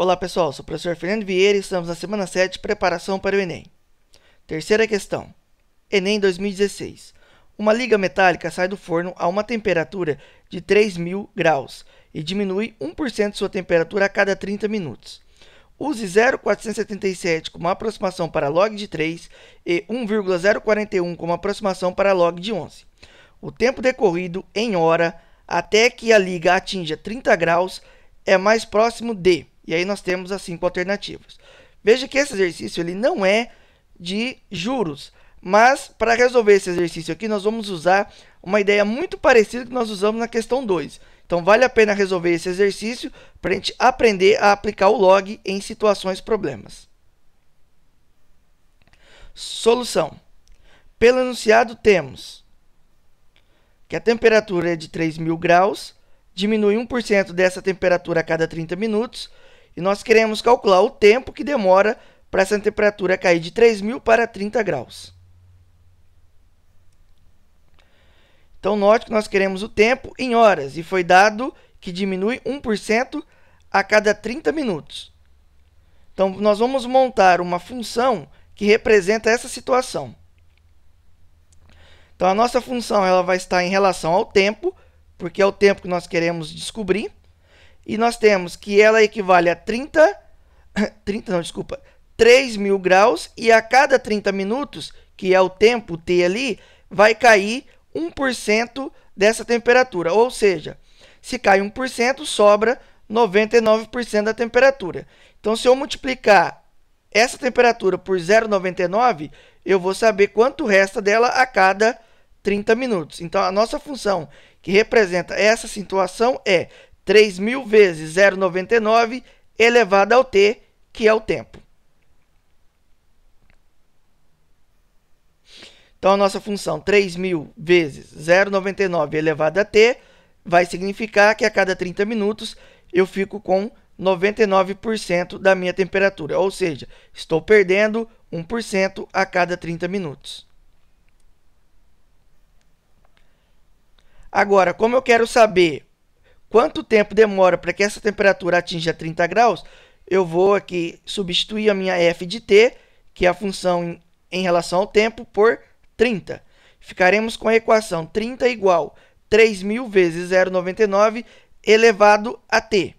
Olá pessoal, sou o professor Fernando Vieira e estamos na semana 7, preparação para o Enem. Terceira questão. Enem 2016. Uma liga metálica sai do forno a uma temperatura de 3.000 graus e diminui 1% de sua temperatura a cada 30 minutos. Use 0,477 como aproximação para log de 3 e 1,041 como aproximação para log de 11. O tempo decorrido em hora até que a liga atinja 30 graus é mais próximo de e aí nós temos as cinco alternativas. Veja que esse exercício ele não é de juros, mas para resolver esse exercício aqui nós vamos usar uma ideia muito parecida que nós usamos na questão 2. Então vale a pena resolver esse exercício para a gente aprender a aplicar o log em situações problemas. Solução. Pelo enunciado temos que a temperatura é de 3.000 graus, diminui 1% dessa temperatura a cada 30 minutos e nós queremos calcular o tempo que demora para essa temperatura cair de 3.000 para 30 graus. Então note que nós queremos o tempo em horas e foi dado que diminui 1% a cada 30 minutos. Então nós vamos montar uma função que representa essa situação. Então a nossa função ela vai estar em relação ao tempo, porque é o tempo que nós queremos descobrir. E nós temos que ela equivale a 30, 30 não, desculpa, 3 mil graus e a cada 30 minutos, que é o tempo T ali, vai cair 1% dessa temperatura. Ou seja, se cai 1%, sobra 99% da temperatura. Então, se eu multiplicar essa temperatura por 0,99, eu vou saber quanto resta dela a cada 30 minutos. Então, a nossa função que representa essa situação é 3.000 vezes 0,99 elevado ao t, que é o tempo. Então, a nossa função 3.000 vezes 0,99 elevado a t vai significar que a cada 30 minutos eu fico com 99% da minha temperatura, ou seja, estou perdendo 1% a cada 30 minutos. Agora, como eu quero saber quanto tempo demora para que essa temperatura atinja 30 graus, eu vou aqui substituir a minha f de t, que é a função em, em relação ao tempo, por 30. Ficaremos com a equação 30 igual 3.000 vezes 0,99 elevado a t.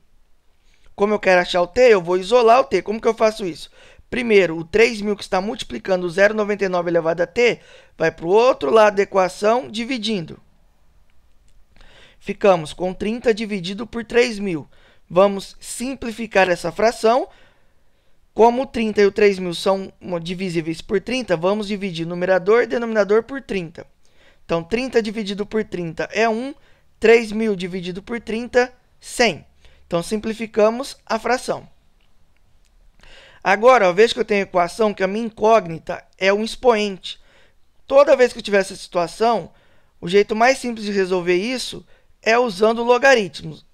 Como eu quero achar o t, eu vou isolar o t. Como que eu faço isso? Primeiro, o 3.000 que está multiplicando 0,99 elevado a t vai para o outro lado da equação dividindo ficamos com 30 dividido por 3.000. Vamos simplificar essa fração. Como 30 e o 3.000 são divisíveis por 30, vamos dividir numerador e denominador por 30. Então, 30 dividido por 30 é 1, 3.000 dividido por 30, 100. Então, simplificamos a fração. Agora, ó, veja que eu tenho equação que a minha incógnita é um expoente. Toda vez que eu tiver essa situação, o jeito mais simples de resolver isso é usando logaritmos.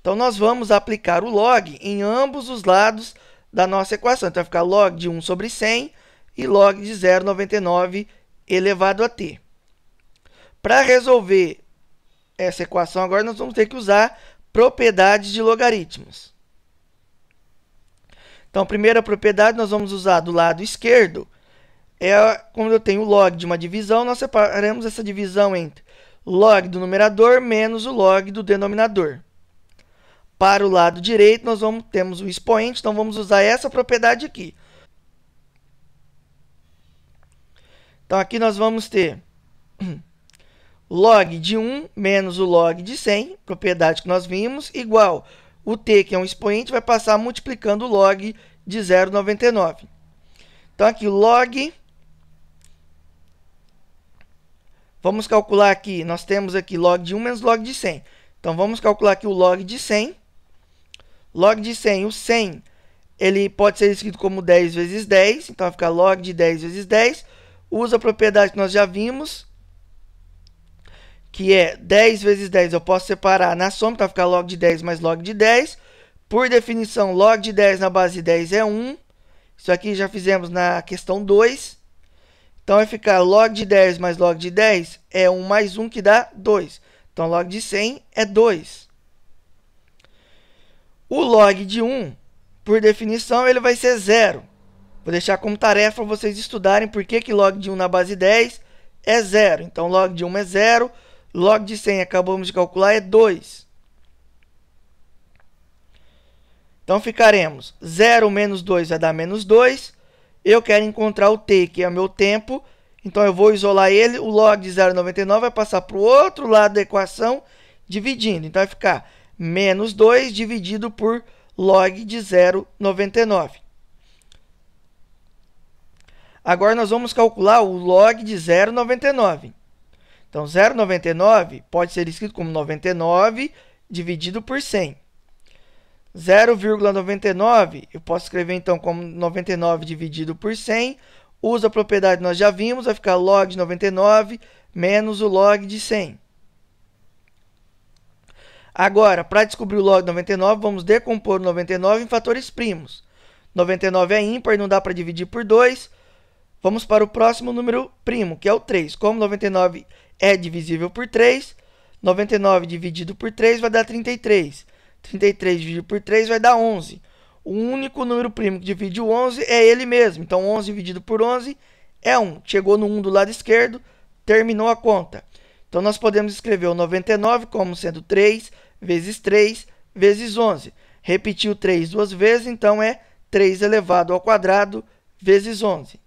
Então, nós vamos aplicar o log em ambos os lados da nossa equação. Então, vai ficar log de 1 sobre 100 e log de 0,99 elevado a t. Para resolver essa equação agora, nós vamos ter que usar propriedades de logaritmos. Então, a primeira propriedade nós vamos usar do lado esquerdo. É, como eu tenho log de uma divisão, nós separaremos essa divisão entre log do numerador menos o log do denominador. Para o lado direito, nós vamos, temos o expoente, então vamos usar essa propriedade aqui. Então, aqui nós vamos ter log de 1 menos o log de 100, propriedade que nós vimos, igual o t, que é um expoente, vai passar multiplicando o log de 0,99. Então, aqui, log Vamos calcular aqui, nós temos aqui log de 1 menos log de 100. Então, vamos calcular aqui o log de 100. Log de 100, o 100, ele pode ser escrito como 10 vezes 10. Então, vai ficar log de 10 vezes 10. Usa a propriedade que nós já vimos, que é 10 vezes 10 eu posso separar na soma, então vai ficar log de 10 mais log de 10. Por definição, log de 10 na base de 10 é 1. Isso aqui já fizemos na questão 2. Então vai ficar log de 10 mais log de 10 é 1 mais 1 que dá 2. Então log de 100 é 2. O log de 1, por definição, ele vai ser 0. Vou deixar como tarefa vocês estudarem por que, que log de 1 na base 10 é 0. Então log de 1 é 0, log de 100 acabamos de calcular é 2. Então ficaremos 0 menos 2 vai dar menos 2. Eu quero encontrar o t, que é o meu tempo. Então eu vou isolar ele. O log de 0,99 vai passar para o outro lado da equação, dividindo. Então vai ficar menos 2 dividido por log de 0,99. Agora nós vamos calcular o log de 0,99. Então, 0,99 pode ser escrito como 99 dividido por 100. 0,99, eu posso escrever então como 99 dividido por 100. Usa a propriedade que nós já vimos, vai ficar log de 99 menos o log de 100. Agora, para descobrir o log de 99, vamos decompor 99 em fatores primos. 99 é ímpar, não dá para dividir por 2. Vamos para o próximo número primo, que é o 3. Como 99 é divisível por 3, 99 dividido por 3 vai dar 33. 33 dividido por 3 vai dar 11. O único número primo que divide o 11 é ele mesmo. Então 11 dividido por 11 é 1. Chegou no 1 do lado esquerdo, terminou a conta. Então nós podemos escrever o 99 como sendo 3 vezes 3 vezes 11. Repetiu 3 duas vezes, então é 3 elevado ao quadrado vezes 11.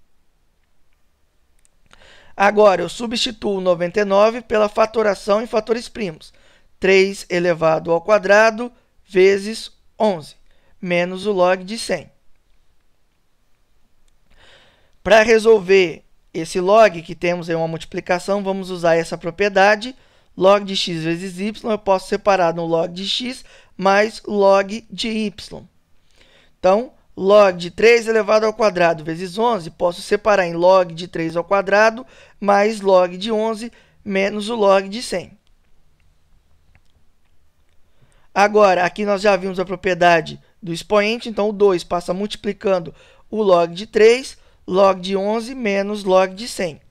Agora, eu substituo 99 pela fatoração em fatores primos. 3 elevado ao quadrado vezes 11, menos o log de 100. Para resolver esse log, que temos em uma multiplicação, vamos usar essa propriedade, log de x vezes y, eu posso separar no log de x mais log de y. Então, log de 3 elevado ao quadrado vezes 11, posso separar em log de 3 ao quadrado mais log de 11 menos o log de 100. Agora, aqui nós já vimos a propriedade do expoente, então o 2 passa multiplicando o log de 3, log de 11 menos log de 100. Log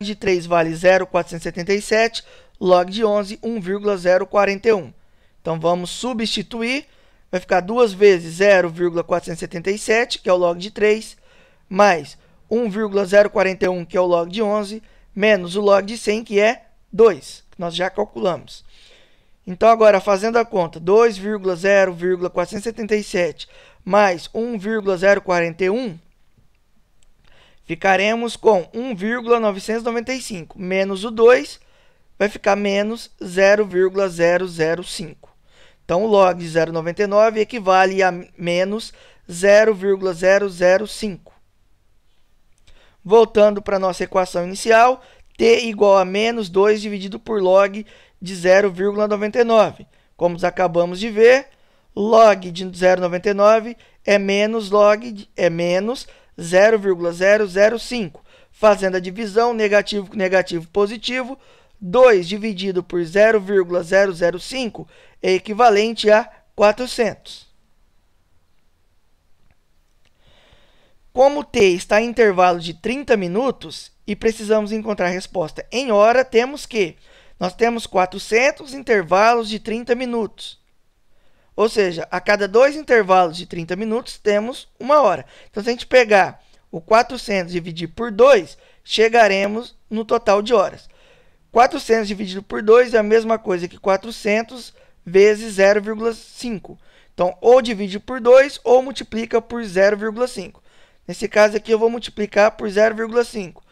de 3 vale 0,477, log de 11, 1,041. Então vamos substituir, vai ficar 2 vezes 0,477, que é o log de 3, mais 1,041, que é o log de 11, menos o log de 100, que é 2, que nós já calculamos. Então agora fazendo a conta, 2,0,477 mais 1,041, ficaremos com 1,995 menos o 2, vai ficar menos 0,005. Então o log de 0,99 equivale a menos 0,005. Voltando para a nossa equação inicial, t igual a menos 2 dividido por log de 0,99. Como acabamos de ver, log de 0,99 é menos log de, é menos 0,005. Fazendo a divisão negativo negativo positivo, 2 dividido por 0,005 é equivalente a 400. Como t está em intervalo de 30 minutos e precisamos encontrar a resposta em hora, temos que nós temos 400 intervalos de 30 minutos. Ou seja, a cada dois intervalos de 30 minutos temos uma hora. Então, se a gente pegar o 400 dividido por 2, chegaremos no total de horas. 400 dividido por 2 é a mesma coisa que 400 vezes 0,5. Então, ou divide por 2 ou multiplica por 0,5. Nesse caso aqui, eu vou multiplicar por 0,5.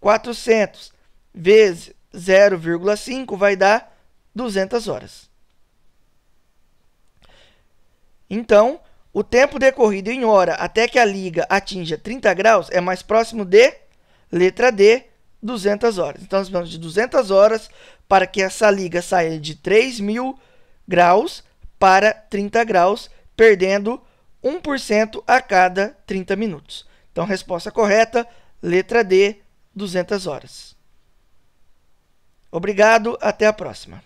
400 vezes 0,5 vai dar 200 horas. Então, o tempo decorrido em hora até que a liga atinja 30 graus é mais próximo de, letra D, 200 horas. Então, nós precisamos de 200 horas para que essa liga saia de 3.000 graus para 30 graus, perdendo 1% a cada 30 minutos. Então, resposta correta, letra D, 200 horas. Obrigado, até a próxima.